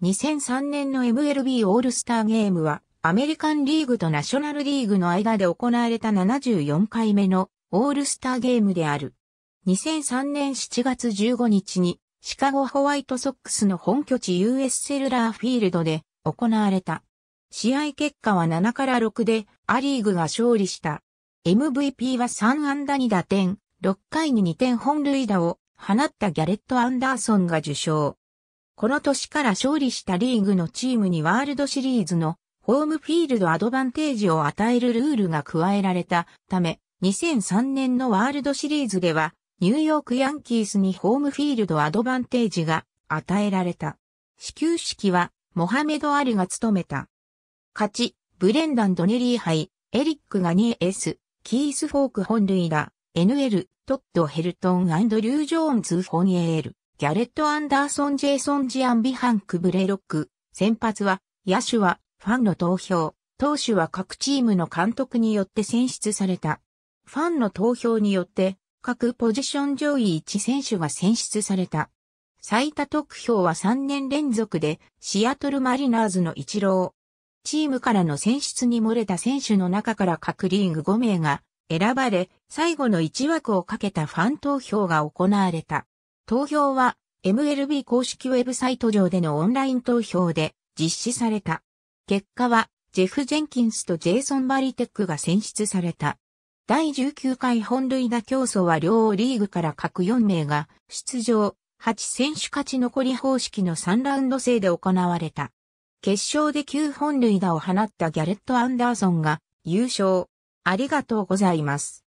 2003年の MLB オールスターゲームは、アメリカンリーグとナショナルリーグの間で行われた74回目のオールスターゲームである。2003年7月15日に、シカゴホワイトソックスの本拠地 US セルラーフィールドで行われた。試合結果は7から6でアリーグが勝利した。MVP は3安打2打点、6回に2点本塁打を放ったギャレット・アンダーソンが受賞。この年から勝利したリーグのチームにワールドシリーズのホームフィールドアドバンテージを与えるルールが加えられたため、2003年のワールドシリーズでは、ニューヨークヤンキースにホームフィールドアドバンテージが与えられた。始球式は、モハメド・アリが務めた。勝ち、ブレンダン・ドネリー杯、エリックが 2S、キース・フォーク本塁打、NL、トッド・ヘルトン・アンドリュー・ジョーンズ・フォンエール。ギャレット・アンダーソン・ジェイソン・ジアン・ビハンク・ブレロック。先発は、野手は、ファンの投票。投手は各チームの監督によって選出された。ファンの投票によって、各ポジション上位1選手が選出された。最多得票は3年連続で、シアトル・マリナーズの一郎。チームからの選出に漏れた選手の中から各リーグ5名が選ばれ、最後の1枠をかけたファン投票が行われた。投票は MLB 公式ウェブサイト上でのオンライン投票で実施された。結果はジェフ・ジェンキンスとジェイソン・バリテックが選出された。第19回本塁打競争は両リーグから各4名が出場、8選手勝ち残り方式の3ラウンド制で行われた。決勝で9本塁打を放ったギャレット・アンダーソンが優勝。ありがとうございます。